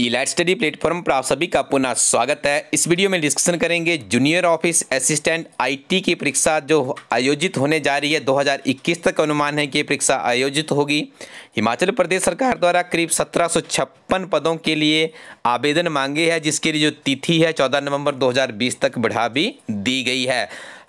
ई light study platform पर आप सभी का पुनः स्वागत है इस वीडियो में डिस्कशन करेंगे जूनियर ऑफिस असिस्टेंट आईटी की परीक्षा जो आयोजित होने जा रही है 2021 तक अनुमान है कि ये परीक्षा आयोजित होगी हिमाचल प्रदेश सरकार द्वारा करीब सत्रह पदों के लिए आवेदन मांगे हैं जिसके लिए जो तिथि है 14 नवंबर 2020 तक बढ़ा भी दी गई है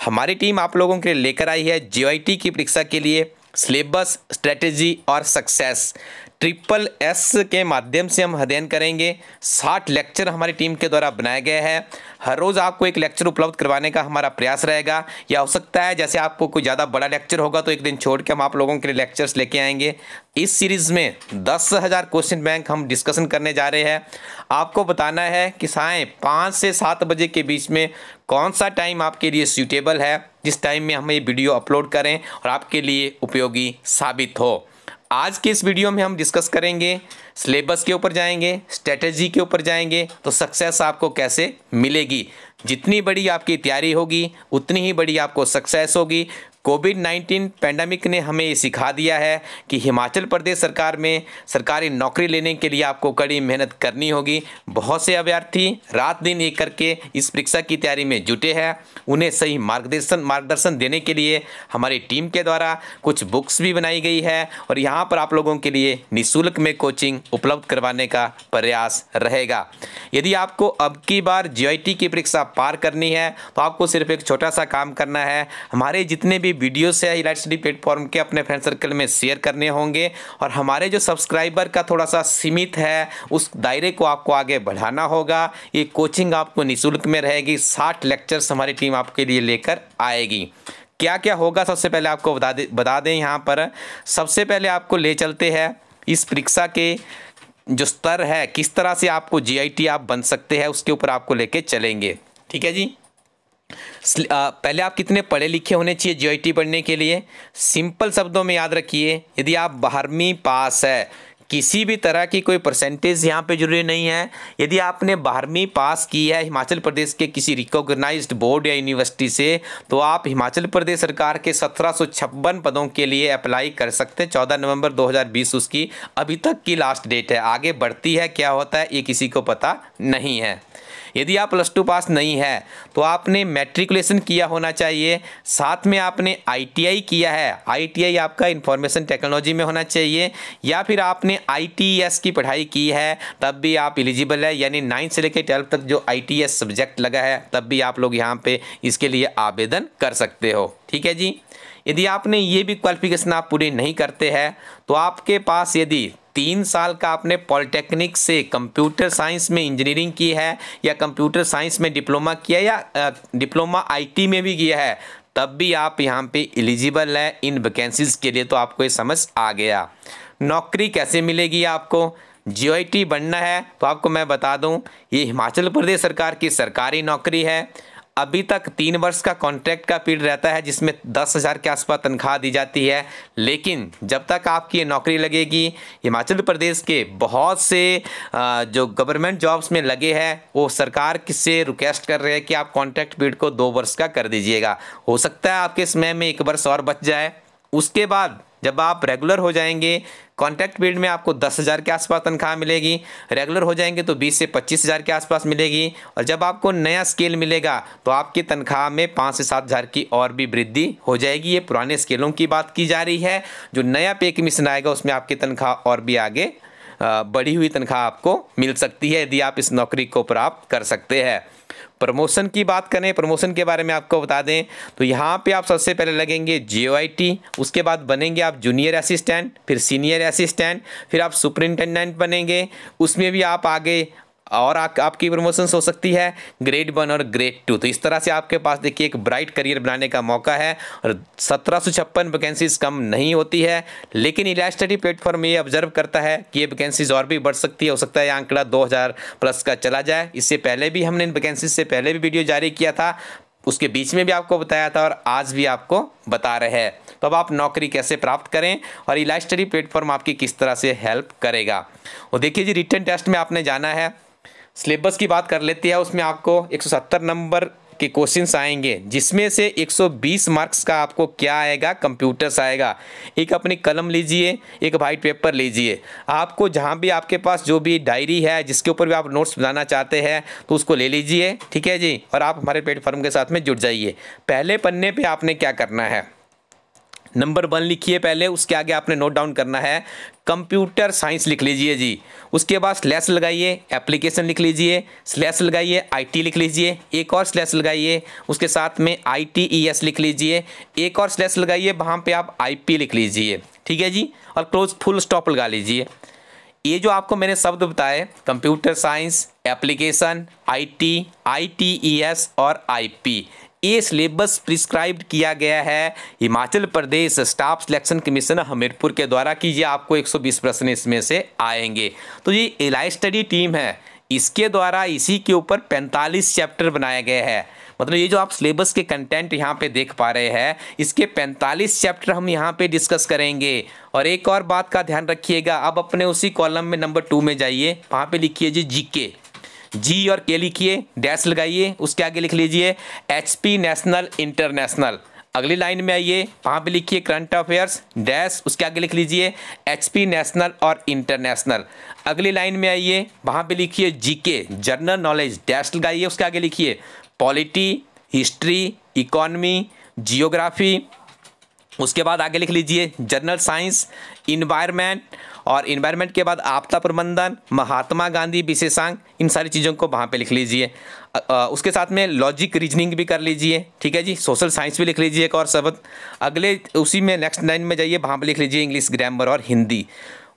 हमारी टीम आप लोगों के लिए लेकर आई है जे की परीक्षा के लिए सिलेबस स्ट्रेटेजी और सक्सेस ट्रिपल एस के माध्यम से हम अध्ययन करेंगे साठ लेक्चर हमारी टीम के द्वारा बनाए गए हैं हर रोज़ आपको एक लेक्चर उपलब्ध करवाने का हमारा प्रयास रहेगा या हो सकता है जैसे आपको कोई ज़्यादा बड़ा लेक्चर होगा तो एक दिन छोड़ के हम आप लोगों के लिए लेक्चर्स लेके आएंगे इस सीरीज़ में दस हज़ार क्वेश्चन बैंक हम डिस्कशन करने जा रहे हैं आपको बताना है कि साए पाँच से सात बजे के बीच में कौन सा टाइम आपके लिए सूटेबल है जिस टाइम में हम ये वीडियो अपलोड करें और आपके लिए उपयोगी साबित हो आज के इस वीडियो में हम डिस्कस करेंगे सिलेबस के ऊपर जाएंगे स्ट्रेटजी के ऊपर जाएंगे तो सक्सेस आपको कैसे मिलेगी जितनी बड़ी आपकी तैयारी होगी उतनी ही बड़ी आपको सक्सेस होगी कोविड 19 पैंडमिक ने हमें ये सिखा दिया है कि हिमाचल प्रदेश सरकार में सरकारी नौकरी लेने के लिए आपको कड़ी मेहनत करनी होगी बहुत से अभ्यर्थी रात दिन एक करके इस परीक्षा की तैयारी में जुटे हैं उन्हें सही मार्गदर्शन मार्गदर्शन देने के लिए हमारी टीम के द्वारा कुछ बुक्स भी बनाई गई है और यहाँ पर आप लोगों के लिए निःशुल्क में कोचिंग उपलब्ध करवाने का प्रयास रहेगा यदि आपको अब की बार जी की परीक्षा पार करनी है तो आपको सिर्फ एक छोटा सा काम करना है हमारे जितने भी भी वीडियोस है इलाइट स्टडी प्लेटफॉर्म के अपने फ्रेंड सर्कल में शेयर करने होंगे और हमारे जो सब्सक्राइबर का थोड़ा सा सीमित है उस दायरे को आपको आगे बढ़ाना होगा ये कोचिंग आपको निःशुल्क में रहेगी साठ लेक्चर्स हमारी टीम आपके लिए लेकर आएगी क्या क्या होगा सबसे पहले आपको बता दे बता दें यहाँ पर सबसे पहले आपको ले चलते हैं इस परीक्षा के जो स्तर है किस तरह से आपको जीआईटी आप बन सकते हैं उसके ऊपर आपको लेके चलेंगे ठीक है जी पहले आप कितने पढ़े लिखे होने चाहिए जीआईटी पढ़ने के लिए सिंपल शब्दों में याद रखिए यदि आप बारहवीं पास है किसी भी तरह की कोई परसेंटेज यहाँ पे जरूरी नहीं है यदि आपने बारहवीं पास की है हिमाचल प्रदेश के किसी रिकॉग्नाइज बोर्ड या यूनिवर्सिटी से तो आप हिमाचल प्रदेश सरकार के सत्रह पदों के लिए अप्लाई कर सकते हैं चौदह नवंबर 2020 उसकी अभी तक की लास्ट डेट है आगे बढ़ती है क्या होता है ये किसी को पता नहीं है यदि आप प्लस टू पास नहीं है तो आपने मेट्रिकुलेशन किया होना चाहिए साथ में आपने आईटीआई किया है आईटीआई आपका इंफॉर्मेशन टेक्नोलॉजी में होना चाहिए या फिर आपने आईटीएस e की पढ़ाई की है तब भी आप एलिजिबल है यानी नाइन्थ से लेकर ट्वेल्थ तक जो आई सब्जेक्ट e लगा है तब भी आप लोग यहाँ पर इसके लिए आवेदन कर सकते हो ठीक है जी यदि आपने ये भी क्वालिफिकेशन आप पूरी नहीं करते हैं तो आपके पास यदि तीन साल का आपने पॉलिटेक्निक से कंप्यूटर साइंस में इंजीनियरिंग की है या कंप्यूटर साइंस में डिप्लोमा किया या डिप्लोमा आईटी में भी किया है तब भी आप यहाँ पे एलिजिबल है इन वैकेंसीज़ के लिए तो आपको ये समझ आ गया नौकरी कैसे मिलेगी आपको जी बनना है तो आपको मैं बता दूँ ये हिमाचल प्रदेश सरकार की सरकारी नौकरी है अभी तक तीन वर्ष का कॉन्ट्रैक्ट का पीरियड रहता है जिसमें दस हज़ार के आसपास तनख्वाह दी जाती है लेकिन जब तक आपकी ये नौकरी लगेगी हिमाचल प्रदेश के बहुत से जो गवर्नमेंट जॉब्स में लगे हैं वो सरकार किससे रिक्वेस्ट कर रहे हैं कि आप कॉन्ट्रैक्ट पीरियड को दो वर्ष का कर दीजिएगा हो सकता है आपके समय में एक वर्ष और बच जाए उसके बाद जब आप रेगुलर हो जाएंगे कॉन्ट्रैक्ट पीरियड में आपको दस हज़ार के आसपास तनख्वाह मिलेगी रेगुलर हो जाएंगे तो बीस से पच्चीस हज़ार के आसपास मिलेगी और जब आपको नया स्केल मिलेगा तो आपकी तनख्वाह में पाँच से सात हज़ार की और भी वृद्धि हो जाएगी ये पुराने स्केलों की बात की जा रही है जो नया पे कमीशन आएगा उसमें आपकी तनख्वाह और भी आगे बढ़ी हुई तनख्वाह आपको मिल सकती है यदि आप इस नौकरी को प्राप्त कर सकते हैं प्रमोशन की बात करें प्रमोशन के बारे में आपको बता दें तो यहाँ पे आप सबसे पहले लगेंगे जे उसके बाद बनेंगे आप जूनियर असिस्टेंट फिर सीनियर असिस्टेंट फिर आप सुपरिंटेंडेंट बनेंगे उसमें भी आप आगे और आ, आपकी प्रमोशन हो सकती है ग्रेड वन और ग्रेड टू तो इस तरह से आपके पास देखिए एक ब्राइट करियर बनाने का मौका है और सत्रह सौ छप्पन वैकेंसीज कम नहीं होती है लेकिन इलास्टडी प्लेटफॉर्म ये ऑब्जर्व करता है कि ये वैकेंसीज और भी बढ़ सकती है हो सकता है ये आंकड़ा दो प्लस का चला जाए इससे पहले भी हमने इन वैकेंसीज से पहले भी वीडियो जारी किया था उसके बीच में भी आपको बताया था और आज भी आपको बता रहे हैं तो अब आप नौकरी कैसे प्राप्त करें और इलास्टडी प्लेटफॉर्म आपकी किस तरह से हेल्प करेगा और देखिए जी रिटर्न टेस्ट में आपने जाना है सिलेबस की बात कर लेते हैं उसमें आपको 170 नंबर के क्वेश्चंस आएंगे जिसमें से 120 मार्क्स का आपको क्या आएगा कंप्यूटर्स आएगा एक अपनी कलम लीजिए एक वाइट पेपर लीजिए आपको जहाँ भी आपके पास जो भी डायरी है जिसके ऊपर भी आप नोट्स बनाना चाहते हैं तो उसको ले लीजिए ठीक है जी और आप हमारे प्लेटफॉर्म के साथ में जुड़ जाइए पहले पन्ने पर आपने क्या करना है नंबर वन लिखिए पहले उसके आगे आपने नोट डाउन करना है कंप्यूटर साइंस लिख लीजिए जी उसके बाद स्लैश लगाइए एप्लीकेशन लिख लीजिए स्लैश लगाइए आईटी लिख लीजिए एक और स्लैश लगाइए उसके साथ में आईटीईएस e लिख लीजिए एक और स्लैश लगाइए वहाँ पे आप आईपी लिख लीजिए ठीक है जी और क्लोज फुल स्टॉप लगा लीजिए ये जो आपको मैंने शब्द बताए computer science application IT ITES e और आईपी ये सिलेबस प्रिस्क्राइब किया गया है Himachal Pradesh staff selection commission Hamirpur के द्वारा कि ये आपको 120 प्रश्न इसमें से आएंगे तो ये एलाई स्टडी टीम है इसके द्वारा इसी के ऊपर 45 चैप्टर बनाए गए हैं मतलब ये जो आप सिलेबस के कंटेंट यहाँ पे देख पा रहे हैं इसके 45 चैप्टर हम यहाँ पे डिस्कस करेंगे और एक और बात का ध्यान रखिएगा अब अपने उसी कॉलम में नंबर टू में जाइए वहाँ पे लिखिए जी जीके जी और के लिखिए डैश लगाइए उसके आगे लिख लीजिए एच पी नेशनल इंटरनेशनल अगली लाइन में आइए वहाँ पे लिखिए करंट अफेयर्स डैश उसके आगे लिख लीजिए एचपी नेशनल और इंटरनेशनल अगली लाइन में आइए वहाँ पे लिखिए जीके जनरल नॉलेज डैश लगाइए उसके आगे लिखिए पॉलिटी हिस्ट्री इकोनमी जियोग्राफी उसके बाद आगे लिख लीजिए जनरल साइंस इन्वायरमेंट और इन्वायरमेंट के बाद आपदा प्रबंधन महात्मा गांधी विशेषांक इन सारी चीज़ों को वहाँ पे लिख लीजिए उसके साथ में लॉजिक रीजनिंग भी कर लीजिए ठीक है जी सोशल साइंस भी लिख लीजिए एक और शब्द अगले उसी में नेक्स्ट लाइन में जाइए वहाँ पर लिख लीजिए इंग्लिश ग्रामर और हिंदी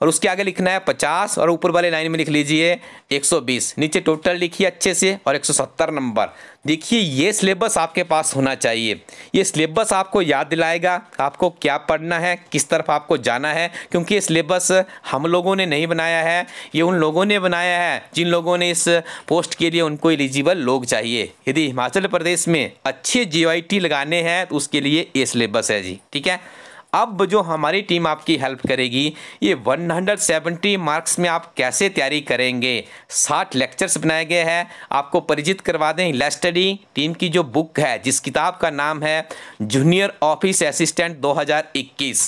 और उसके आगे लिखना है पचास और ऊपर वाले लाइन में लिख लीजिए 120 नीचे टोटल लिखिए अच्छे से और 170 नंबर देखिए ये सिलेबस आपके पास होना चाहिए ये सिलेबस आपको याद दिलाएगा आपको क्या पढ़ना है किस तरफ आपको जाना है क्योंकि ये सिलेबस हम लोगों ने नहीं बनाया है ये उन लोगों ने बनाया है जिन लोगों ने इस पोस्ट के लिए उनको एलिजिबल लोग चाहिए यदि हिमाचल प्रदेश में अच्छे जी लगाने हैं तो उसके लिए ये सिलेबस है जी ठीक है अब जो हमारी टीम आपकी हेल्प करेगी ये 170 मार्क्स में आप कैसे तैयारी करेंगे 60 लेक्चर्स बनाए गए हैं आपको परिचित करवा दें लेस्टडी टीम की जो बुक है जिस किताब का नाम है जूनियर ऑफिस असिस्टेंट 2021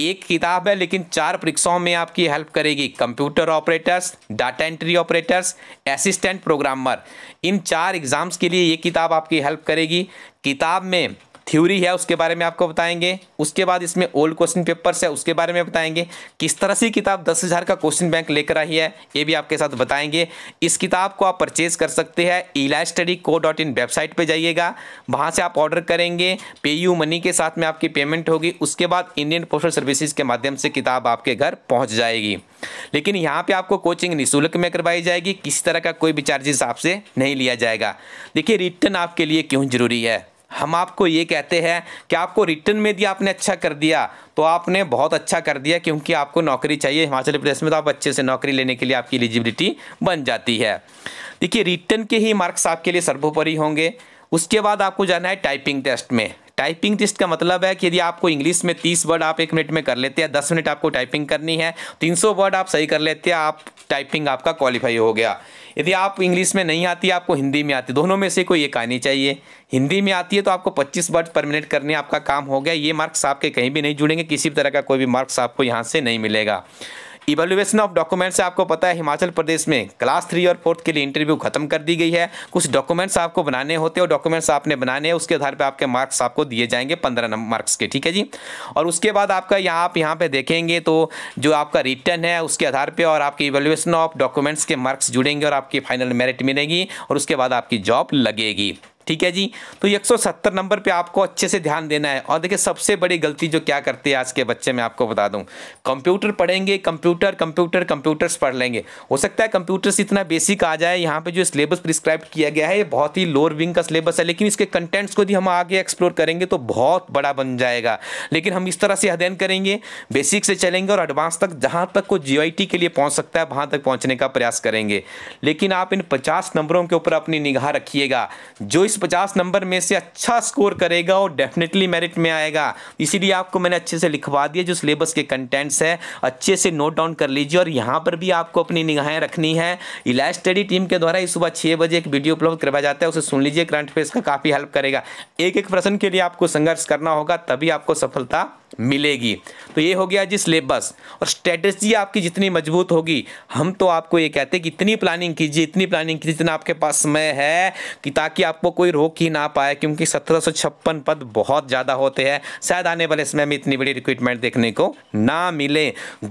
एक किताब है लेकिन चार परीक्षाओं में आपकी हेल्प करेगी computer operators data entry operators assistant programmer इन चार एग्ज़ाम्स के लिए ये किताब आपकी हेल्प करेगी किताब में थ्योरी है उसके बारे में आपको बताएंगे उसके बाद इसमें ओल्ड क्वेश्चन पेपर्स है उसके बारे में बताएंगे किस तरह से किताब दस हज़ार का क्वेश्चन बैंक लेकर आई है ये भी आपके साथ बताएंगे इस किताब को आप परचेज कर सकते हैं Ela study co dot in website पर जाइएगा वहाँ से आप ऑर्डर करेंगे पे यू मनी के साथ में आपकी पेमेंट होगी उसके बाद इंडियन पोस्टल सर्विसेज के माध्यम से किताब आपके घर पहुँच जाएगी लेकिन यहाँ पर आपको कोचिंग निःशुल्क में करवाई जाएगी किसी तरह का कोई भी चार्जेस आपसे नहीं लिया जाएगा देखिए रिटर्न आपके लिए क्यों ज़रूरी है हम आपको ये कहते हैं कि आपको रिटर्न में दिया आपने अच्छा कर दिया तो आपने बहुत अच्छा कर दिया क्योंकि आपको नौकरी चाहिए हिमाचल प्रदेश में तो आप अच्छे से नौकरी लेने के लिए आपकी एलिजिबिलिटी बन जाती है देखिए रिटर्न के ही मार्क्स आपके लिए सर्वोपरि होंगे उसके बाद आपको जाना है टाइपिंग टेस्ट में टाइपिंग टेस्ट का मतलब है कि यदि आपको इंग्लिश में तीस वर्ड आप एक मिनट में कर लेते हैं दस मिनट आपको टाइपिंग करनी है तीन वर्ड आप सही कर लेते हैं आप टाइपिंग आपका क्वालिफाई हो गया यदि आप इंग्लिश में नहीं आती आपको हिंदी में आती दोनों में से कोई एक आनी चाहिए हिंदी में आती है तो आपको 25 वर्ड पर मिनट करने आपका काम हो गया ये मार्क्स आपके कहीं भी नहीं जुड़ेंगे किसी भी तरह का कोई भी मार्क्स आपको यहाँ से नहीं मिलेगा इवेल्युएशन ऑफ डॉक्यूमेंट्स आपको पता है हिमाचल प्रदेश में क्लास थ्री और फोर्थ के लिए इंटरव्यू खत्म कर दी गई है कुछ डॉक्यूमेंट्स आपको बनाने होते हैं डॉक्यूमेंट्स आपने बनाने हैं उसके आधार पर आपके मार्क्स आपको दिए जाएंगे पंद्रह नंबर मार्क्स के ठीक है जी और उसके बाद आपका यहाँ आप यहाँ पर देखेंगे तो जो आपका रिटर्न है उसके आधार पर और आपकी इवेल्युएशन ऑफ डॉक्यूमेंट्स के मार्क्स जुड़ेंगे और आपकी फाइनल मेरिट मिलेगी और उसके बाद आपकी जॉब लगेगी ठीक है जी तो 170 नंबर पे आपको अच्छे से ध्यान देना है और देखिए सबसे बड़ी गलती जो क्या करते हैं आज के बच्चे मैं आपको बता दूं कंप्यूटर पढ़ेंगे कंप्यूटर कंप्यूटर कंप्यूटर्स पढ़ लेंगे हो सकता है कंप्यूटर्स इतना बेसिक आ जाए यहाँ पे जो सिलेबस प्रिस्क्राइब किया गया है ये बहुत ही लोअर विंग का सिलेबस है लेकिन इसके कंटेंट्स को भी हम आगे एक्सप्लोर करेंगे तो बहुत बड़ा बन जाएगा लेकिन हम इस तरह से अध्ययन करेंगे बेसिक से चलेंगे और एडवांस तक जहाँ तक को जी के लिए पहुँच सकता है वहाँ तक पहुँचने का प्रयास करेंगे लेकिन आप इन पचास नंबरों के ऊपर अपनी निगाह रखिएगा जो इस पचास नंबर में से अच्छा स्कोर करेगा और डेफिनेटली मेरिट में आएगा इसीलिए आपको मैंने अच्छे से लिखवा दिया जो सिलेबस के कंटेंट्स है अच्छे से नोट डाउन कर लीजिए और यहाँ पर भी आपको अपनी निगाहें रखनी है इलाज स्टडी टीम के द्वारा सुबह छः बजे एक वीडियो अपलोड करवाया जाता है उसे सुन लीजिए करंट अफेयर्स का काफ़ी हेल्प करेगा एक एक प्रश्न के लिए आपको संघर्ष करना होगा तभी आपको सफलता मिलेगी तो ये हो गया जी सिलेबस और स्ट्रेटजी आपकी जितनी मजबूत होगी हम तो आपको ये कहते हैं कि इतनी प्लानिंग कीजिए इतनी प्लानिंग कीजिए जितना आपके पास समय है कि ताकि आपको कोई रोक ही ना पाए क्योंकि सत्रह पद बहुत ज़्यादा होते हैं शायद आने वाले समय में इतनी बड़ी रिक्रूटमेंट देखने को ना मिले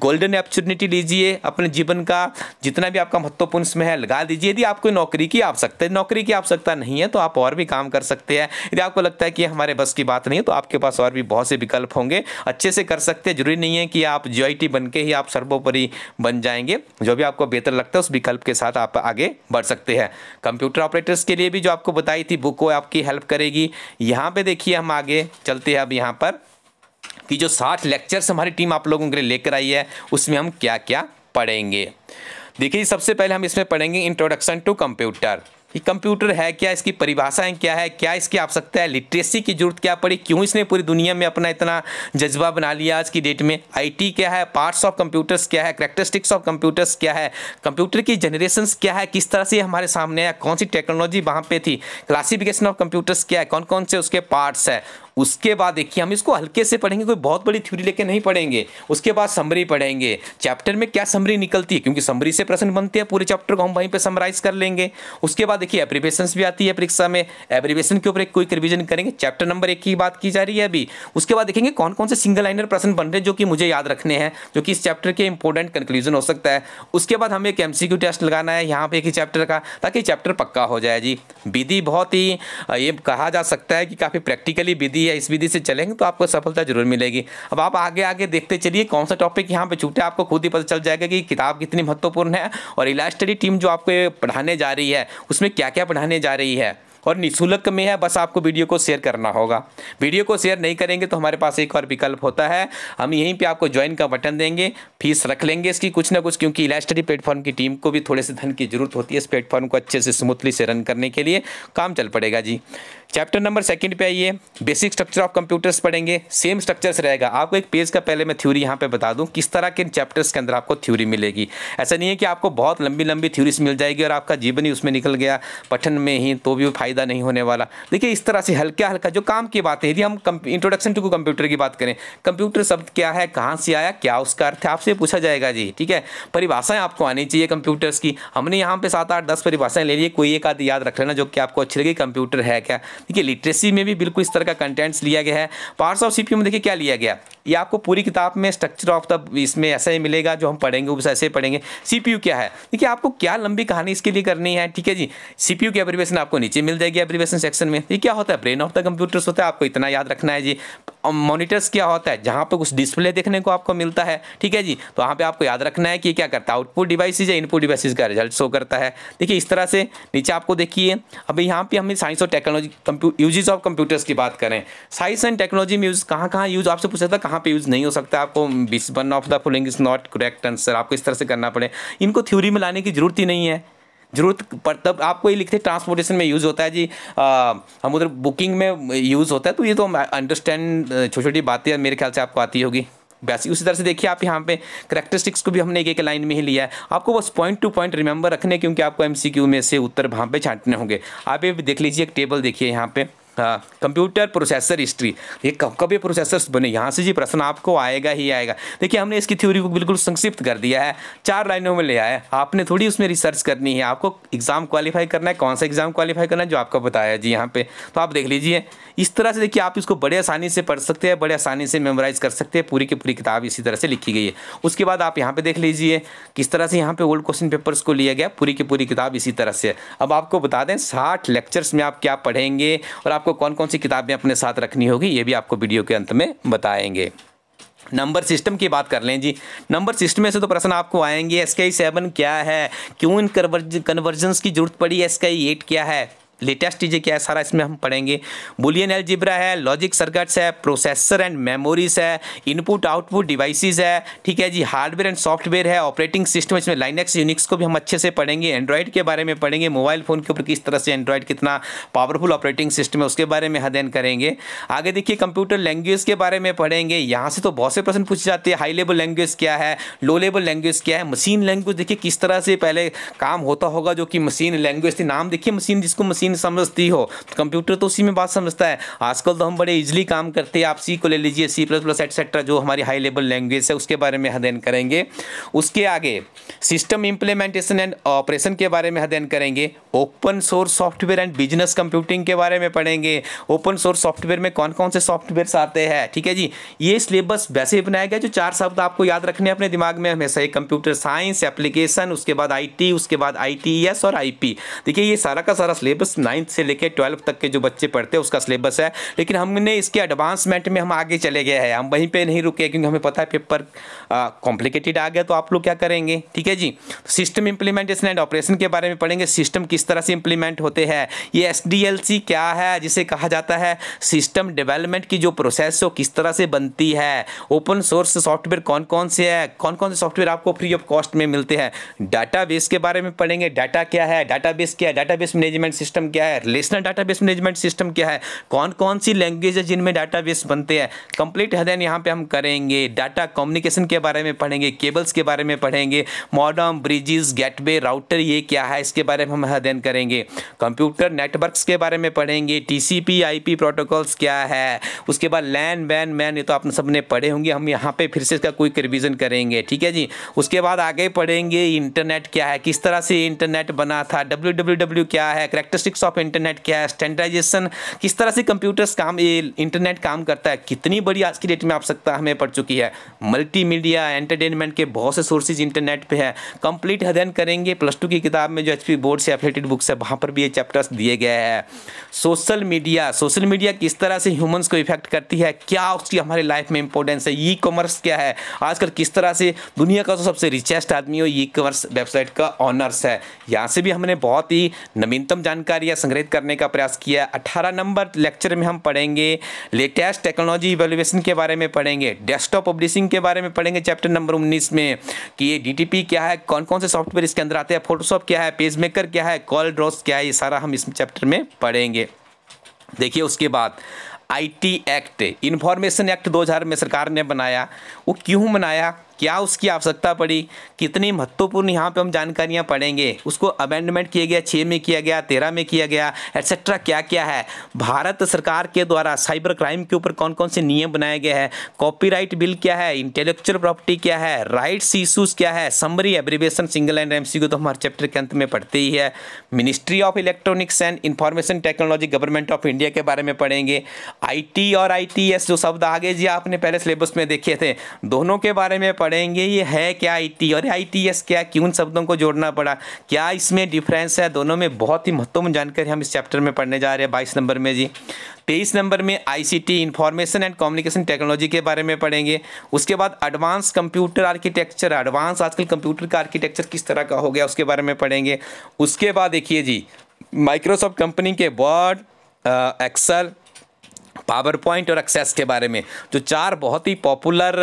गोल्डन अपॉर्चुनिटी लीजिए अपने जीवन का जितना भी आपका महत्वपूर्ण समय है लगा दीजिए यदि आपको नौकरी की आवश्यकता है नौकरी की आवश्यकता नहीं है तो आप और भी काम कर सकते हैं यदि आपको लगता है कि हमारे बस की बात नहीं है तो आपके पास और भी बहुत से विकल्प होंगे अच्छे से कर सकते हैं जरूरी नहीं है कि आप जी बन के ही आप सर्वोपरि बन जाएंगे जो भी आपको बेहतर लगता है उस विकल्प के साथ आप आगे बढ़ सकते हैं कंप्यूटर ऑपरेटर्स के लिए भी जो आपको बताई थी बुक वो आपकी हेल्प करेगी यहाँ पर देखिए हम आगे चलते हैं अब यहाँ पर कि जो साठ लेक्चर्स हमारी टीम आप लोगों के लिए लेकर आई है उसमें हम क्या क्या पढ़ेंगे देखिए सबसे पहले हम इसमें पढ़ेंगे इंट्रोडक्शन टू कंप्यूटर कि कंप्यूटर है क्या इसकी परिभाषाएं क्या है क्या इसकी आवश्यकता है लिटरेसी की जरूरत क्या पड़ी क्यों इसने पूरी दुनिया में अपना इतना जज्बा बना लिया आज की डेट में आईटी क्या है पार्ट्स ऑफ कंप्यूटर्स क्या है करेक्टरिस्टिक्स ऑफ कंप्यूटर्स क्या है कंप्यूटर की जनरेशन क्या है किस तरह से हमारे सामने आया कौन सी टेक्नोलॉजी वहाँ पर थी क्लासीफिकेशन ऑफ कंप्यूटर्स क्या है कौन कौन से उसके पार्ट्स है उसके बाद देखिए हम इसको हल्के से पढ़ेंगे कोई बहुत बड़ी थ्योरी लेके नहीं पढ़ेंगे उसके बाद समरी पढ़ेंगे चैप्टर में क्या समरी निकलती है क्योंकि समरी से प्रश्न बनते हैं पूरे चैप्टर को हम वहीं पर समराइज कर लेंगे उसके बाद देखिए एप्रीवेशन भी आती है परीक्षा में एप्रीवेशन के ऊपर एक क्विक रिविजन करेंगे चैप्टर नंबर एक की बात की जा रही है अभी उसके बाद देखेंगे कौन कौन से सिंगल लाइनर प्रश्न बन रहे हैं जो कि मुझे याद रखने हैं जो कि इस चैप्टर के इंपॉर्टेंट कंक्लूजन हो सकता है उसके बाद हमें एक एम टेस्ट लगाना है यहाँ पे एक ही चैप्टर का ताकि चैप्टर पक्का हो जाए जी विधि बहुत ही ये कहा जा सकता है कि काफ़ी प्रैक्टिकली विधि या इस विधि से चलेंगे तो आपको सफलता जरूर मिलेगी अब आप आगे आगे देखते चलिए कौन सा टॉपिक यहाँ पे छूटे आपको खुद ही पता चल जाएगा कि किताब कितनी महत्वपूर्ण है और इलास्टडी स्टडी टीम जो आपको पढ़ाने जा रही है उसमें क्या क्या पढ़ाने जा रही है और निःशुल्क में है बस आपको वीडियो को शेयर करना होगा वीडियो को शेयर नहीं करेंगे तो हमारे पास एक और विकल्प होता है हम यहीं पर आपको ज्वाइन का बटन देंगे फीस रख लेंगे इसकी कुछ ना कुछ क्योंकि इलास्ट्री प्लेटफॉर्म की टीम को भी थोड़े से धन की जरूरत होती है इस प्लेटफॉर्म को अच्छे से स्मूथली से रन करने के लिए काम चल पड़ेगा जी चैप्टर नंबर सेकंड पे आइए बेसिक स्ट्रक्चर ऑफ कंप्यूटर्स पढ़ेंगे सेम स्ट्रक्चर्स रहेगा आपको एक पेज का पहले मैं थ्योरी यहाँ पे बता दूँ किस तरह के चैप्टर्स के अंदर आपको थ्योरी मिलेगी ऐसा नहीं है कि आपको बहुत लंबी लंबी थ्योरीज मिल जाएगी और आपका जीवन ही उसमें निकल गया पठन में ही तो भी फायदा फ़ायदा नहीं होने वाला देखिए इस तरह से हल्का हल्का जो काम की बात है यदि हम इंट्रोडक्शन टू कंप्यूटर की बात करें कंप्यूटर शब्द क्या है कहाँ से आया क्या उसका अर्थ है आपसे पूछा जाएगा जी ठीक है परिभाषाएं आपको आनी चाहिए कंप्यूटर्स की हमने यहाँ पे सात आठ दस परिभाषाएँ ले लिए कोई एक आदि याद रख लेना जो कि आपको अच्छी लगी कंप्यूटर है क्या देखिए लिटरेसी में भी बिल्कुल इस तरह का कंटेंट्स लिया गया है पार्ट्स ऑफ सी में देखिए क्या लिया गया ये आपको पूरी किताब में स्ट्रक्चर ऑफ द इसमें ऐसा ही मिलेगा जो हम पढ़ेंगे उस ऐसे पढ़ेंगे सी क्या है देखिए आपको क्या लंबी कहानी इसके लिए करनी है ठीक है जी सी की परिवेशन आपको नीचे मिल जाए जाएगी एब्रीवेशन सेक्शन में ये क्या होता है ब्रेन ऑफ द कंप्यूटर्स होता है आपको इतना याद रखना है जी मॉनिटर्स क्या होता है जहाँ पर कुछ डिस्प्ले देखने को आपको मिलता है ठीक है जी तो वहाँ पे आपको याद रखना है कि क्या करता है आउटपुट डिवाइसेज या इनपुट डिवाइसेज का रिजल्ट शो करता है देखिए इस तरह से नीचे आपको देखिए अभी यहाँ पे हमें साइंस और टेक्नोलॉजी यूजेज ऑफ कंप्यूटर्स की बात करें साइंस एंड टेक्नोलॉजी में यूज़ कहाँ कहाँ यूज़ आपसे पूछा था कहाँ पर यूज़ नहीं हो सकता आपको बिस्बन of the following is not correct answer आपको इस तरह से करना पड़े इनको थ्योरी में लाने की जरूरत ही नहीं है जरूरत पर तब आपको ये लिखते ट्रांसपोर्टेशन में यूज़ होता है जी आ, हम उधर बुकिंग में यूज़ होता है तो ये तो हम अंडरस्टैंड छोटी छोटी बातें मेरे ख्याल से आपको आती होगी वैसे उसी तरह से देखिए आप यहाँ पे करेक्टरिस्टिक्स को भी हमने एक एक लाइन में ही लिया है आपको बस पॉइंट टू पॉइंट रिमेंबर रखने क्योंकि आपको एमसीक्यू में से उत्तर वहाँ पे छांटने होंगे आप ये देख लीजिए एक टेबल देखिए यहाँ पे कंप्यूटर प्रोसेसर हिस्ट्री ये कब कब ये प्रोसेसर्स बने यहाँ से जी प्रश्न आपको आएगा ही आएगा देखिए हमने इसकी थ्योरी को बिल्कुल संक्षिप्त कर दिया है चार लाइनों में ले आया है आपने थोड़ी उसमें रिसर्च करनी है आपको एग्ज़ाम क्वालिफाई करना है कौन सा एग्ज़ाम क्वालिफाई करना है जो आपका बताया जी यहाँ पर तो आप देख लीजिए इस तरह से देखिए आप इसको बड़े आसानी से पढ़ सकते हैं बड़े आसानी से मेमोराइज़ कर सकते हैं पूरी की पूरी किताब इसी तरह से लिखी गई है उसके बाद आप यहाँ पर देख लीजिए किस तरह से यहाँ पर ओल्ड क्वेश्चन पेपर्स को लिया गया पूरी की पूरी किताब इसी तरह से अब आपको बता दें साठ लेक्चर्स में आप क्या पढ़ेंगे और आप आपको कौन कौन सी किताबें अपने साथ रखनी होगी ये भी आपको वीडियो के अंत में बताएंगे नंबर सिस्टम की बात कर लें जी नंबर सिस्टम में से तो प्रश्न आपको आएंगे एस सेवन क्या है क्यों इन कन्वर्जन की जरूरत पड़ी एस एट क्या है लेटेस्ट चीज़ें क्या है सारा इसमें हम पढ़ेंगे बुलियन एलजिब्रा है लॉजिक सर्किट्स है प्रोसेसर एंड मेमोरीज है इनपुट आउटपुट डिवाइसेस है ठीक है जी हार्डवेयर एंड सॉफ्टवेयर है ऑपरेटिंग सिस्टम इसमें लाइनेक्स यूनिक्स को भी हम अच्छे से पढ़ेंगे एंड्रॉइड के बारे में पढ़ेंगे मोबाइल फ़ोन के ऊपर किस तरह से एंड्रॉयड कितना पावरफुल ऑपरेटिंग सिस्टम है उसके बारे में अध्ययन करेंगे आगे देखिए कंप्यूटर लैंग्वेज के बारे में पढ़ेंगे यहाँ से तो बहुत से प्रश्न पूछे जाते हैं हाई लेवल लैंग्वेज क्या है लो लेवल लैंग्वेज क्या है मशीन लैंग्वेज देखिए किस तरह से पहले काम होता होगा जो कि मशीन लैंग्वेज थी नाम देखिए मशीन जिसको मशीन मशीन समझती हो तो कंप्यूटर तो उसी में बात समझता है आजकल तो हम बड़े इजिली काम करते हैं आप सी को ले लीजिए सी प्लस प्लस एटसेट्रा जो हमारी हाई लेवल लैंग्वेज है उसके बारे में अध्ययन करेंगे उसके आगे सिस्टम इम्प्लीमेंटेशन एंड ऑपरेशन के बारे में अध्ययन करेंगे open source software and business computing के बारे में पढ़ेंगे ओपन सोर्स सॉफ्टवेयर में कौन कौन से सॉफ्टवेयर आते हैं ठीक है जी ये सिलेबस वैसे ही बनाया गया जो चार शब्द आपको याद रखने अपने दिमाग में हमेशा एक कंप्यूटर साइंस एप्लीकेशन उसके बाद आईटी उसके बाद आईटीएस e और आईपी देखिए ये सारा का सारा सिलेबस नाइन्थ से लेकर ट्वेल्थ तक के जो बच्चे पढ़ते हैं उसका सिलेबस है लेकिन हमने इसके एडवांसमेंट में हम आगे चले गए हैं हम वहीं पर नहीं रुके क्योंकि हमें पता है पेपर कॉम्प्लिकेटेड आ गया तो आप लोग क्या करेंगे ठीक है जी सिस्टम इम्प्लीमेंटेशन एंड ऑपरेशन के बारे में पढ़ेंगे सिस्टम किस तरह से इम्प्लीमेंट होते हैं ये एस क्या है जिसे कहा जाता है सिस्टम डेवलपमेंट की जो प्रोसेस हो किस तरह से बनती है ओपन सोर्स सॉफ्टवेयर कौन कौन से है कौन कौन से सॉफ्टवेयर आपको फ्री ऑफ कॉस्ट में मिलते हैं बेस के बारे में पढ़ेंगे डाटा क्या है बेस क्या है बेस मैनेजमेंट सिस्टम सिस्टम क्या है रिलेशनल डाटाबेस मैनेजमेंट सिस्टम क्या है कौन कौन सी लैंग्वेज है जिनमें डाटाबेस बनते हैं कंप्लीट हदन यहाँ पे हम करेंगे डाटा कम्युनिकेशन के बारे में पढ़ेंगे केबल्स के बारे में पढ़ेंगे मॉडर्म ब्रिजेस गेटवे राउटर ये क्या है इसके बारे में हम अध्ययन करेंगे कंप्यूटर नेटवर्क के बारे में पढ़ेंगे टी सी प्रोटोकॉल्स क्या है उसके बाद लैन वैन मैन ये तो आप सबने पढ़े होंगे हम यहाँ पे फिर से इसका क्विक रिविजन करेंगे ठीक है जी उसके बाद आगे पढ़ेंगे इंटरनेट क्या है किस तरह से इंटरनेट बना था डब्ल्यू क्या है करेक्टरिस्टिक बेसिक्स ऑफ इंटरनेट क्या है स्टैंडर्डाइजेशन किस तरह से कंप्यूटर्स काम इंटरनेट काम करता है कितनी बड़ी आज की डेट में आवश्यकता हमें पड़ चुकी है मल्टीमीडिया एंटरटेनमेंट के बहुत से सोर्सेज इंटरनेट पे है कंप्लीट अध्ययन करेंगे प्लस टू की किताब में जो एच बोर्ड से अपलेटेड बुक्स है वहाँ पर भी ये चैप्टर्स दिए गए हैं सोशल मीडिया सोशल मीडिया किस तरह से ह्यूमन्स को इफेक्ट करती है क्या उसकी हमारे लाइफ में इंपॉर्टेंस है ई कॉमर्स क्या है आजकल किस तरह से दुनिया का तो सबसे रिचेस्ट आदमी हो ई कॉमर्स वेबसाइट का ऑनर्स है यहाँ से भी हमने बहुत ही नवीनतम जानकारी जानकारियां संग्रहित करने का प्रयास किया है अठारह नंबर लेक्चर में हम पढ़ेंगे लेटेस्ट टेक्नोलॉजी इवेल्युएशन के बारे में पढ़ेंगे डेस्कटॉप पब्लिशिंग के बारे में पढ़ेंगे चैप्टर नंबर उन्नीस में कि ये डी क्या है कौन कौन से सॉफ्टवेयर इसके अंदर आते हैं फोटोशॉप क्या है पेज मेकर क्या है कॉल ड्रॉस क्या है ये सारा हम इस चैप्टर में पढ़ेंगे देखिए उसके बाद आईटी एक्ट इन्फॉर्मेशन एक्ट 2000 में सरकार ने बनाया वो क्यों बनाया क्या उसकी आवश्यकता पड़ी कितनी महत्वपूर्ण यहाँ पे हम जानकारियाँ पढ़ेंगे उसको अमेंडमेंट किया गया छः में किया गया तेरह में किया गया एट्सेट्रा क्या क्या है भारत सरकार के द्वारा साइबर क्राइम के ऊपर कौन कौन से नियम बनाए गए हैं कॉपीराइट बिल क्या है इंटेलेक्चुअल प्रॉपर्टी क्या है राइट्स इशूज़ क्या है summary abbreviation single and M तो हमारे चैप्टर के अंत में पढ़ते ही है ministry of electronics and information technology government of India के बारे में पढ़ेंगे आई और आई जो शब्द आगे जी आपने पहले सिलेबस में देखे थे दोनों के बारे में पढ़ेंगे ये है क्या आईटी और आईटीएस क्या क्यों शब्दों को जोड़ना पड़ा क्या इसमें डिफरेंस है दोनों में बहुत ही महत्वपूर्ण जानकारी हम इस चैप्टर में पढ़ने जा रहे हैं बाईस नंबर में जी तेईस नंबर में ICT information and communication technology के बारे में पढ़ेंगे उसके बाद एडवांस कंप्यूटर आर्किटेक्चर एडवांस आजकल कंप्यूटर का आर्किटेक्चर किस तरह का हो गया उसके बारे में पढ़ेंगे उसके बाद देखिए जी माइक्रोसॉफ्ट कंपनी के वर्ड एक्सल पावर पॉइंट और एक्सेस के बारे में जो चार बहुत ही पॉपुलर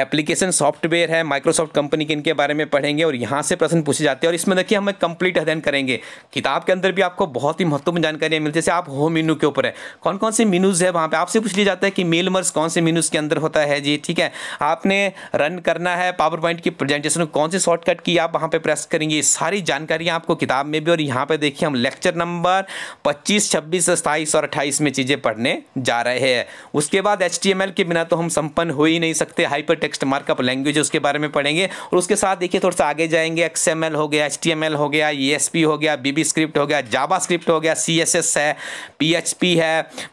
एप्लीकेशन सॉफ्टवेयर है माइक्रोसॉफ्ट कंपनी के इनके बारे में पढ़ेंगे और यहाँ से प्रश्न पूछे जाते हैं और इसमें देखिए हमें कंप्लीट अध्ययन करेंगे किताब के अंदर भी आपको बहुत ही महत्वपूर्ण जानकारियाँ मिलती है जैसे आप होम मीनू के ऊपर है कौन कौन से मीनूज है वहाँ पर आपसे पूछ लिया जाता है कि मेल मर्स कौन से मीनूज के अंदर होता है जी ठीक है आपने रन करना है पावर पॉइंट की प्रेजेंटेशन कौन सी शॉर्टकट की आप वहाँ पर प्रेस करेंगे सारी जानकारियाँ आपको किताब में भी और यहाँ पर देखिए हम लेक्चर नंबर पच्चीस छब्बीस सत्ताईस और अट्ठाईस में चीज़ें पढ़ने जा जा रहे हैं उसके बाद एच के बिना तो हम संपन्न हो ही नहीं सकते हाइपर टेक्स्ट मार्कअप लैंग्वेज उसके बारे में पढ़ेंगे और उसके साथ देखिए थोड़ा सा आगे जाएंगे एक्स हो गया एच हो गया ई e हो गया बी स्क्रिप्ट हो गया जाबा स्क्रिप्ट हो गया सी है पी है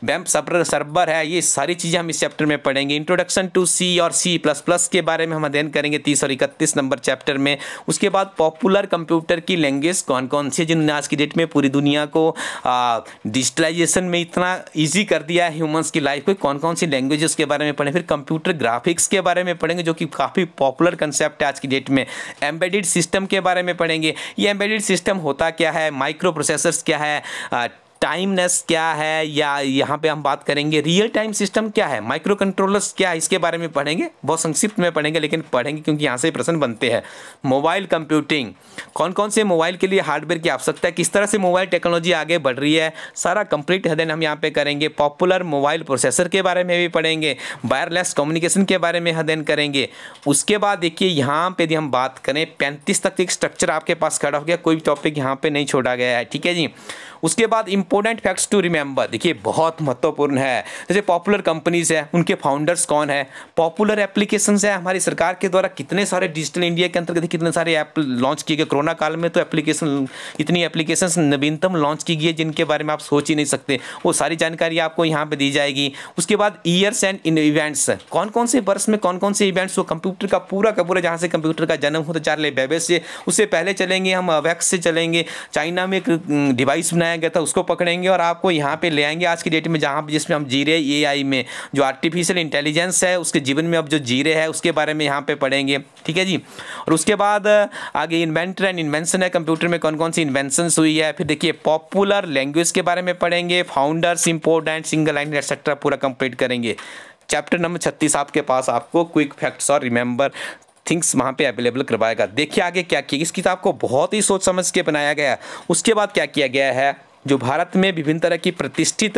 बैम्प सर्वर है ये सारी चीज़ें हम इस चैप्टर में पढ़ेंगे इंट्रोडक्शन टू सी और सी प्लस प्लस के बारे में हम अध्ययन करेंगे तीस और इकतीस नंबर चैप्टर में उसके बाद पॉपुलर कंप्यूटर की लैंग्वेज कौन कौन सी है जिन्होंने आज की डेट में पूरी दुनिया को डिजिटलाइजेशन में इतना ईजी कर दिया है ह्यूमंस की लाइफ में कौन कौन सी लैंग्वेज के बारे में पढ़ें फिर कंप्यूटर ग्राफिक्स के बारे में पढ़ेंगे जो कि काफ़ी पॉपुलर कंसेप्ट है आज की डेट में एम्बेडेड सिस्टम के बारे में पढ़ेंगे ये एम्बेडेड सिस्टम होता क्या है माइक्रो प्रोसेसर्स क्या है टाइमनेस क्या है या यहाँ पे हम बात करेंगे रियल टाइम सिस्टम क्या है माइक्रो कंट्रोलर्स क्या है इसके बारे में पढ़ेंगे बहुत संक्षिप्त में पढ़ेंगे लेकिन पढ़ेंगे क्योंकि यहाँ से प्रश्न बनते हैं मोबाइल कंप्यूटिंग कौन कौन से मोबाइल के लिए हार्डवेयर की आवश्यकता है किस तरह से मोबाइल टेक्नोलॉजी आगे बढ़ रही है सारा कंप्लीट अध्ययन हम यहाँ पे करेंगे पॉपुलर मोबाइल प्रोसेसर के बारे में भी पढ़ेंगे वायरलेस कम्युनिकेशन के बारे में अध्ययन करेंगे उसके बाद देखिए यहाँ पर यदि हम बात करें पैंतीस तक एक स्ट्रक्चर आपके पास खड़ा हो गया कोई टॉपिक यहाँ पर नहीं छोड़ा गया है ठीक है जी उसके बाद इंपॉर्टेंट फैक्ट्स टू रिमेंबर देखिए बहुत महत्वपूर्ण है जैसे पॉपुलर कंपनीज है उनके फाउंडर्स कौन है पॉपुलर एप्लीकेशन है हमारी सरकार के द्वारा कितने सारे डिजिटल इंडिया के अंतर्गत कितने सारे ऐप लॉन्च किए गए कोरोना काल में तो एप्लीकेशन इतनी एप्लीकेशन नवीनतम लॉन्च की गई है जिनके बारे में आप सोच ही नहीं सकते वो सारी जानकारी आपको यहाँ पर दी जाएगी उसके बाद ईयर्स एंड इन इवेंट्स कौन कौन से वर्ष में कौन कौन से इवेंट्स वो कंप्यूटर का पूरा का पूरा जहाँ से कंप्यूटर का जन्म होता तो चार ले बेबे से उससे पहले चलेंगे हम अवैक्स से चलेंगे चाइना में एक डिवाइस बनाया बनाया गया था उसको पकड़ेंगे और आपको यहाँ पे ले आएंगे आज की डेट में जहाँ जिसमें हम जीरे ए में जो आर्टिफिशियल इंटेलिजेंस है उसके जीवन में अब जो जीरे है उसके बारे में यहाँ पे पढ़ेंगे ठीक है जी और उसके बाद आगे इन्वेंटर एंड इन्वेंशन है कंप्यूटर में कौन कौन सी इन्वेंशन हुई है फिर देखिए पॉपुलर लैंग्वेज के बारे में पढ़ेंगे founders important single line etcetera पूरा कंप्लीट करेंगे चैप्टर नंबर छत्तीस आपके पास आपको क्विक फैक्ट्स और रिमेंबर थिंग्स वहाँ पे अवेलेबल करवाएगा देखिए आगे क्या किया इस किताब को बहुत ही सोच समझ के बनाया गया उसके बाद क्या किया गया है जो भारत में विभिन्न तरह की प्रतिष्ठित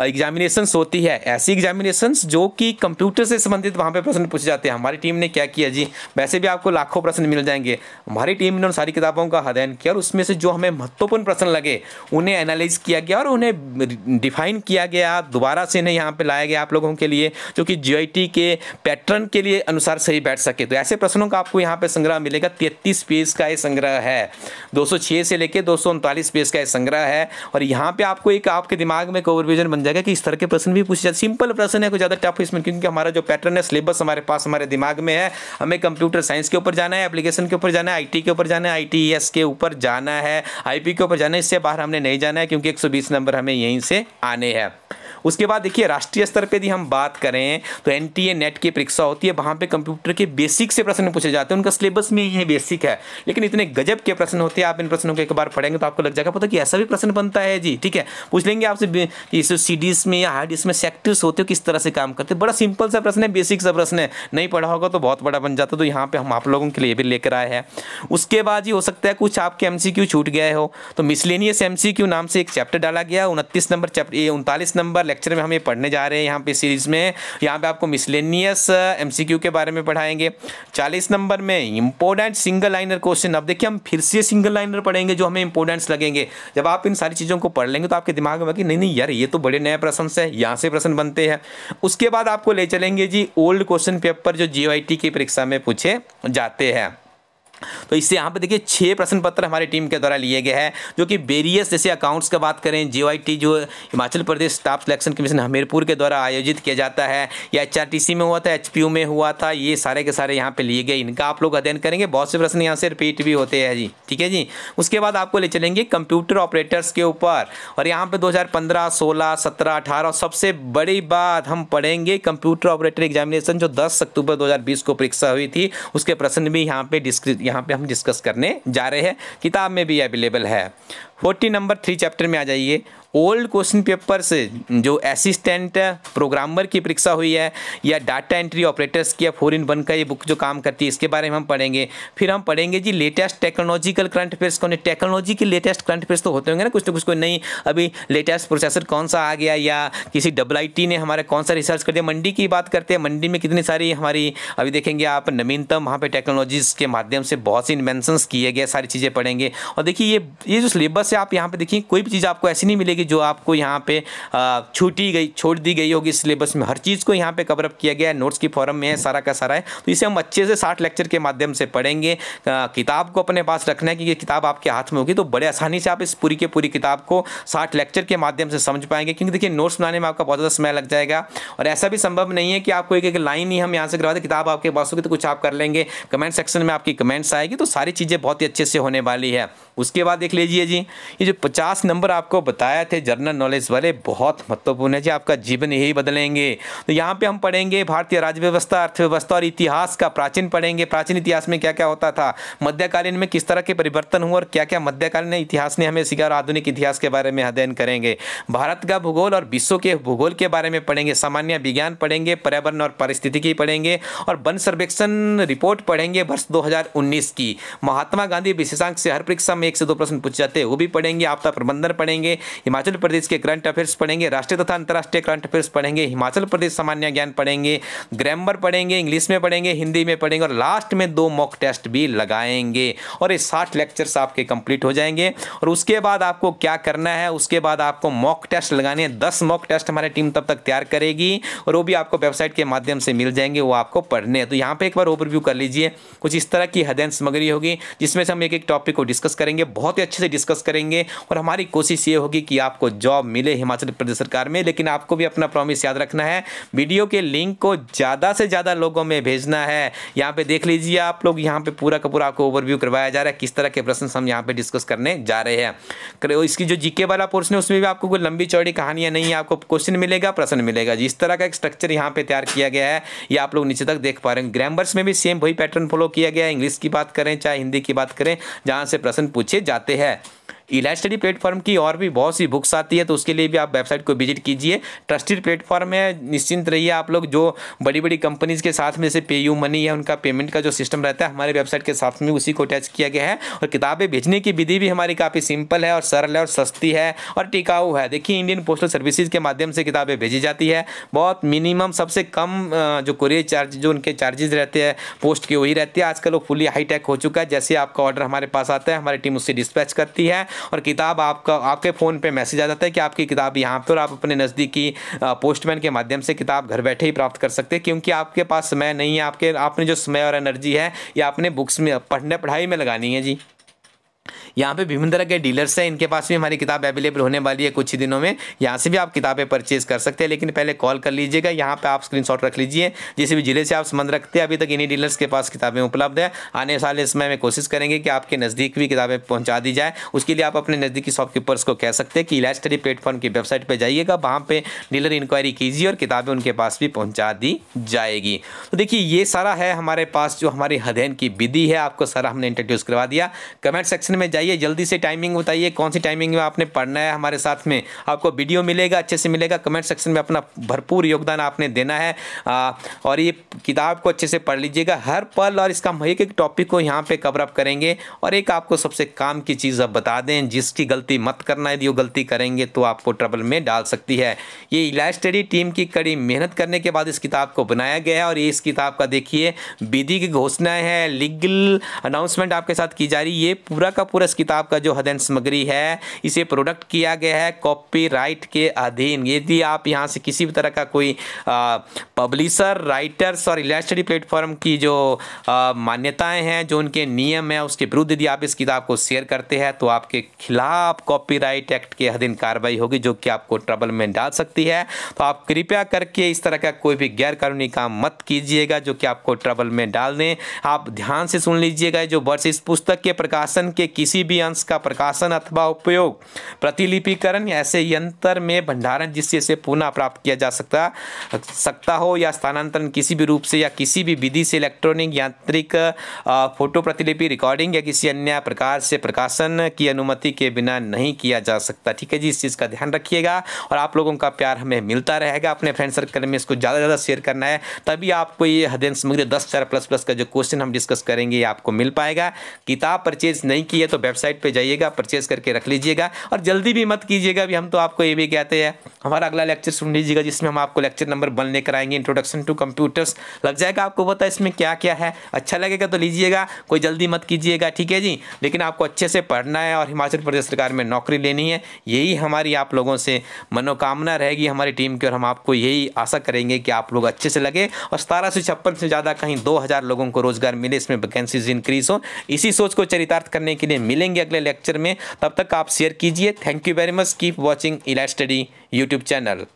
एग्जामिनेशंस होती है ऐसी एग्जामिनेशंस जो कि कंप्यूटर से संबंधित वहाँ पे प्रश्न पूछे जाते हैं हमारी टीम ने क्या किया जी वैसे भी आपको लाखों प्रश्न मिल जाएंगे हमारी टीम ने उन सारी किताबों का अध्ययन किया और उसमें से जो हमें महत्वपूर्ण प्रश्न लगे उन्हें एनालाइज किया गया और उन्हें डिफाइन किया गया दोबारा से इन्हें यहाँ पर लाया गया आप लोगों के लिए जो कि जी के पैटर्न के लिए अनुसार सही बैठ सके तो ऐसे प्रश्नों का आपको यहाँ पर संग्रह मिलेगा तैतीस पेज का ये संग्रह है दो से लेकर दो पेज का ये संग्रह है और यहाँ पे आपको एक आपके दिमाग में एक ओवरविजन बन जाएगा कि इस तरह के प्रश्न भी पूछे जाते सिंपल प्रश्न है कोई ज़्यादा टफ इसमें क्योंकि हमारा जो पैटर्न है सिलेबस हमारे पास हमारे दिमाग में है हमें कंप्यूटर साइंस के ऊपर जाना है एप्लीकेशन के ऊपर जाना है आई के ऊपर जाना है आई के ऊपर जाना है आई के ऊपर जाना है इससे बाहर हमने नहीं जाना है क्योंकि एक नंबर हमें यहीं से आने हैं उसके बाद देखिए राष्ट्रीय स्तर पर यदि हम बात करें तो एन नेट की परीक्षा होती है वहाँ पर कंप्यूटर के बेसिक से प्रश्न पूछे जाते हैं उनका सिलेबस में ही बेसिक है लेकिन इतने गजब के प्रश्न होते हैं आप इन प्रश्नों को एक बार पढ़ेंगे तो आपको लग जाएगा पता कि ऐसा भी प्रश्न बनता है जी ठीक है पूछ लेंगे आपसे इस सी में या हार्ड डिस्क में सेक्टर्स होते हो किस तरह से काम करते बड़ा सिंपल सा प्रश्न है बेसिक सा प्रश्न है नहीं पढ़ा होगा तो बहुत बड़ा बन जाता तो यहाँ पे हम आप लोगों के लिए भी लेकर आए हैं उसके बाद ही हो सकता है कुछ आपके एम छूट गए हो तो मिसलेनियस एम नाम से एक चैप्टर डाला गया उनतीस नंबर चैप्टर उनतालीस नंबर लेक्चर में हम ये पढ़ने जा रहे हैं यहाँ पे सीरीज़ में यहाँ पे आपको मिसलेनियस एमसीक्यू uh, के बारे में पढ़ाएंगे चालीस नंबर में इंपॉर्टेंट सिंगल लाइनर क्वेश्चन अब देखिए हम फिर से सिंगल लाइनर पढ़ेंगे जो हमें इंपॉर्टेंट्स लगेंगे जब आप इन सारी चीज़ों को पढ़ लेंगे तो आपके दिमाग में कि नहीं नहीं यार ये तो बड़े नए प्रश्न है यहाँ से प्रश्न बनते हैं उसके बाद आपको ले चलेंगे जी ओल्ड क्वेश्चन पेपर जो जी की परीक्षा में पूछे जाते हैं तो इससे यहाँ पे देखिए छः प्रश्न पत्र हमारी टीम के द्वारा लिए गए हैं जो कि वेरियस जैसे अकाउंट्स की बात करें जे जो Himachal Pradesh staff selection commission Hamirpur के द्वारा आयोजित किया जाता है या एच में हुआ था एच में हुआ था ये सारे के सारे यहाँ पे लिए गए इनका आप लोग अध्ययन करेंगे बहुत से प्रश्न यहाँ से रिपीट भी होते हैं जी ठीक है जी उसके बाद आपको ले चलेंगे कंप्यूटर ऑपरेटर्स के ऊपर और यहाँ पर दो हज़ार पंद्रह सोलह सबसे बड़ी बात हम पढ़ेंगे कंप्यूटर ऑपरेटर एग्जामिनेशन जो दस अक्टूबर दो को परीक्षा हुई थी उसके प्रश्न भी यहाँ पर डिस्क्रिप यहाँ पे हम डिस्कस करने जा रहे हैं किताब में भी अवेलेबल है फोर्टी नंबर थ्री चैप्टर में आ जाइए ओल्ड क्वेश्चन पेपर से जो असिस्टेंट प्रोग्रामर की परीक्षा हुई है या डाटा एंट्री ऑपरेटर्स की या फोर इन वन का ये बुक जो काम करती है इसके बारे में हम पढ़ेंगे फिर हम पढ़ेंगे जी लेटेस्ट टेक्नोलॉजिकल करंट अफेयर्स कौन है टेक्नोलॉजी के लेटेस्ट करंट अफेयर्स तो होते होंगे ना कुछ ना तो कुछ कोई नहीं अभी लेटेस्ट प्रोसेसर कौन सा आ गया या किसी डब्ल्यू ने हमारा कौन सा रिसर्च कर दिया मंडी की बात करते हैं मंडी में कितनी सारी हमारी अभी देखेंगे आप नवीनतम वहाँ पर टेक्नोलॉजीज़ के माध्यम से बहुत सी इन्वेंशनस किए गए सारी चीज़ें पढ़ेंगे और देखिए ये ये जो सिलेबस से आप यहाँ पे देखिए कोई भी चीज़ आपको ऐसी नहीं मिलेगी जो आपको यहाँ पे छूटी गई छोड़ दी गई होगी सिलेबस में हर चीज़ को यहाँ पे कवरअप किया गया है नोट्स की फॉर्म में है सारा का सारा है तो इसे हम अच्छे से साठ लेक्चर के माध्यम से पढ़ेंगे किताब को अपने पास रखना है कि किताब आपके हाथ में होगी तो बड़े आसानी से आप इस पूरी के पूरी किताब को साठ लेक्चर के माध्यम से समझ पाएंगे क्योंकि देखिए नोट्स बनाने में आपका बहुत ज़्यादा समय लग जाएगा और ऐसा भी संभव नहीं है कि आपको एक एक लाइन ही हम यहाँ से करवा दें किताब आपके पास होगी तो कुछ आप कर लेंगे कमेंट सेक्शन में आपकी कमेंट्स आएगी तो सारी चीज़ें बहुत ही अच्छे से होने वाली है उसके बाद देख लीजिए जी ये जो पचास नंबर आपको बताया थे जनरल नॉलेज वाले बहुत महत्वपूर्ण है जी आपका जीवन यही बदलेंगे तो यहाँ पे हम पढ़ेंगे भारतीय राज्य व्यवस्था अर्थव्यवस्था और इतिहास का प्राचीन पढ़ेंगे प्राचीन इतिहास में क्या क्या होता था मध्यकालीन में किस तरह के परिवर्तन हुए और क्या क्या मध्यकालीन इतिहास ने हमें सिखा और आधुनिक इतिहास के बारे में अध्ययन करेंगे भारत का भूगोल और विश्व के भूगोल के बारे में पढ़ेंगे सामान्य विज्ञान पढ़ेंगे पर्यावरण और की पढ़ेंगे और वन सर्वेक्षण रिपोर्ट पढ़ेंगे वर्ष दो की महात्मा गांधी विशेषांक से हर परीक्षा में एक से दो प्रश्न पूछ जाते हैं वो भी पढ़ेंगे आपदा प्रबंधन पढ़ेंगे हिमाचल प्रदेश के करंट अफेयर्स पढ़ेंगे राष्ट्रीय तथा अंतर्राष्ट्रीय करंट अफेयर्स पढ़ेंगे हिमाचल प्रदेश सामान्य ज्ञान पढ़ेंगे ग्रामर पढ़ेंगे इंग्लिश में पढ़ेंगे हिंदी में पढ़ेंगे और लास्ट में दो मॉक टेस्ट भी लगाएंगे और ये साठ लेक्चर्स आपके कंप्लीट हो जाएंगे और उसके बाद आपको क्या करना है उसके बाद आपको मॉक टेस्ट लगाने हैं दस मॉक टेस्ट हमारी टीम तब तक तैयार करेगी और वो भी आपको वेबसाइट के माध्यम से मिल जाएंगे वो आपको पढ़ने हैं तो यहाँ पे एक बार ओवरव्यू कर लीजिए कुछ इस तरह की हदैन सामग्री होगी जिसमें से हम एक एक टॉपिक को डिस्कस करेंगे करेंगे बहुत ही अच्छे से डिस्कस करेंगे और हमारी कोशिश ये होगी कि आपको जॉब मिले हिमाचल प्रदेश सरकार में लेकिन आपको भी अपना प्रॉमिस याद रखना है वीडियो के लिंक को ज़्यादा से ज़्यादा लोगों में भेजना है यहाँ पर देख लीजिए आप लोग यहाँ पर पूरा का पूरा आपको ओवरव्यू करवाया जा रहा है किस तरह के प्रश्न हम यहाँ पर डिस्कस करने जा रहे हैं इसकी जो जीके वाला पोर्सन है उसमें भी आपको कोई लंबी चौड़ी कहानियाँ नहीं है आपको क्वेश्चन मिलेगा प्रश्न मिलेगा जिस तरह का एक स्ट्रक्चर यहाँ पर तैयार किया गया है ये आप लोग नीचे तक देख पा रहे हैं ग्रामर्स में भी सेम वही पैटर्न फॉलो किया गया है इंग्लिश की बात करें चाहे हिंदी की बात करें जहाँ से प्रश्न पूछ पूछे जाते हैं इलाइट स्टडी प्लेटफॉर्म की और भी बहुत सी बुक्स आती है तो उसके लिए भी आप वेबसाइट को विजिट कीजिए ट्रस्टेड प्लेटफॉर्म है निश्चिंत रहिए आप लोग जो बड़ी बड़ी कंपनीज के साथ में जैसे पे यू मनी है उनका पेमेंट का जो सिस्टम रहता है हमारे वेबसाइट के साथ में उसी को अटैच किया गया है और किताबें भेजने की विधि भी हमारी काफ़ी सिंपल है और सरल है और सस्ती है और टिकाऊ है देखिए इंडियन पोस्टल सर्विसेज के माध्यम से किताबें भेजी जाती है बहुत मिनिमम सबसे कम जो कुरियर चार्ज जो उनके चार्जेज रहते हैं पोस्ट के वही रहते हैं आजकल वो फुली हाईटेक हो चुका है जैसे आपका ऑर्डर हमारे पास आता है हमारी टीम उससे डिस्पैच करती है और किताब आपका आपके फ़ोन पे मैसेज आ जाता है कि आपकी किताब यहाँ पर आप अपने नज़दीकी पोस्टमैन के माध्यम से किताब घर बैठे ही प्राप्त कर सकते हैं क्योंकि आपके पास समय नहीं है आपके आपने जो समय और एनर्जी है ये आपने बुक्स में पढ़ने पढ़ाई में लगानी है जी यहाँ पे विभिन्न तरह के डीलर्स हैं इनके पास भी हमारी किताब अवेलेबल होने वाली है कुछ ही दिनों में यहाँ से भी आप किताबें परचेज कर सकते हैं लेकिन पहले कॉल कर लीजिएगा यहाँ पर आप स्क्रीन रख लीजिए जिसे भी जिले से आप संबंध रखते हैं अभी तक इन्हीं डीलर्स के पास किताबें उपलब्ध है आने वाले समय में कोशिश करेंगे कि आपके नज़दीक भी किताबें पहुँचा दी जाए उसके लिए आप अपने नज़दीकी शॉपकीपर्स को कह सकते हैं कि इलाज स्टडी प्लेटफॉर्म की वेबसाइट पर जाइएगा वहाँ पर डीलर इंक्वायरी कीजिए और किताबें उनके पास भी पहुँचा दी जाएगी तो देखिए ये सारा है हमारे पास जो हमारे अध्ययन की विधि है आपको सारा हमने इंट्रोड्यूस करवा दिया कमेंट सेक्शन में जाइए जाइए जल्दी से टाइमिंग बताइए कौन सी टाइमिंग में आपने पढ़ना है हमारे साथ में आपको वीडियो मिलेगा अच्छे से मिलेगा कमेंट सेक्शन में अपना भरपूर योगदान आपने देना है आ, और ये किताब को अच्छे से पढ़ लीजिएगा हर पल और इसका एक एक टॉपिक को यहाँ पर कवरअप करेंगे और एक आपको सबसे काम की चीज़ आप बता दें जिसकी गलती मत करना यदि वो गलती करेंगे तो आपको ट्रबल में डाल सकती है ये इला स्टडी टीम की कड़ी मेहनत करने के बाद इस किताब को बनाया गया है और ये इस किताब का देखिए विधि की घोषणाएँ हैं लीगल अनाउंसमेंट आपके साथ की जा रही है पूरा का पूरा इस किताब का जो अध्ययन सामग्री है इसे प्रोडक्ट किया गया है कॉपीराइट के अधीन यदि आप यहाँ से किसी भी तरह का कोई पब्लिशर राइटर्स और इलेक्ट्री प्लेटफॉर्म की जो मान्यताएं हैं जो उनके नियम है उसके विरुद्ध यदि आप इस किताब को शेयर करते हैं तो आपके खिलाफ कॉपी एक्ट के अधीन कार्रवाई होगी जो कि आपको ट्रबल में डाल सकती है तो आप कृपया करके इस तरह का कोई भी गैर कानूनी काम मत कीजिएगा जो कि आपको ट्रबल में डाल दें आप ध्यान से सुन लीजिएगा जो वर्ष इस पुस्तक के प्रकाशन के किसी किसी भी अंश का प्रकाशन अथवा उपयोग प्रतिलिपिकरण ऐसे यंत्र में भंडारण जिससे इसे पुनः प्राप्त किया जा सकता सकता हो या स्थानांतरण किसी भी रूप से या किसी भी विधि से इलेक्ट्रॉनिक यांत्रिक फोटो प्रतिलिपि रिकॉर्डिंग या किसी अन्य प्रकार से प्रकाशन की अनुमति के बिना नहीं किया जा सकता ठीक है जी इस चीज़ का ध्यान रखिएगा और आप लोगों का प्यार हमें मिलता रहेगा अपने फ्रेंड सर्कल में इसको ज़्यादा ज़्यादा शेयर करना है तभी आपको ये अध्ययन समग्र दस चार प्लस प्लस का जो क्वेश्चन हम डिस्कस करेंगे आपको मिल पाएगा किताब परचेज नहीं की है तो वेबसाइट पर जाइएगा परचेज करके रख लीजिएगा और जल्दी भी मत कीजिएगा भी हम तो आपको ये भी कहते हैं हमारा अगला लेक्चर सुन लीजिएगा जिसमें हम आपको लेक्चर नंबर वन लेकर आएंगे इंट्रोडक्शन टू कंप्यूटर्स लग जाएगा आपको पता इसमें क्या क्या है अच्छा लगेगा तो लीजिएगा कोई जल्दी मत कीजिएगा ठीक है जी लेकिन आपको अच्छे से पढ़ना है और हिमाचल प्रदेश सरकार में नौकरी लेनी है यही हमारी आप लोगों से मनोकामना रहेगी हमारी टीम की और हम आपको यही आशा करेंगे कि आप लोग अच्छे से लगे और सतारह से ज़्यादा कहीं दो हजार लोगों को रोज़गार मिले इसमें वैकेंसीज इंक्रीज हो इसी सोच को चरितार्थ करने के लिए मिले मिलेंगे अगले लेक्चर में तब तक आप शेयर कीजिए thank you very much keep watching Ela study YouTube channel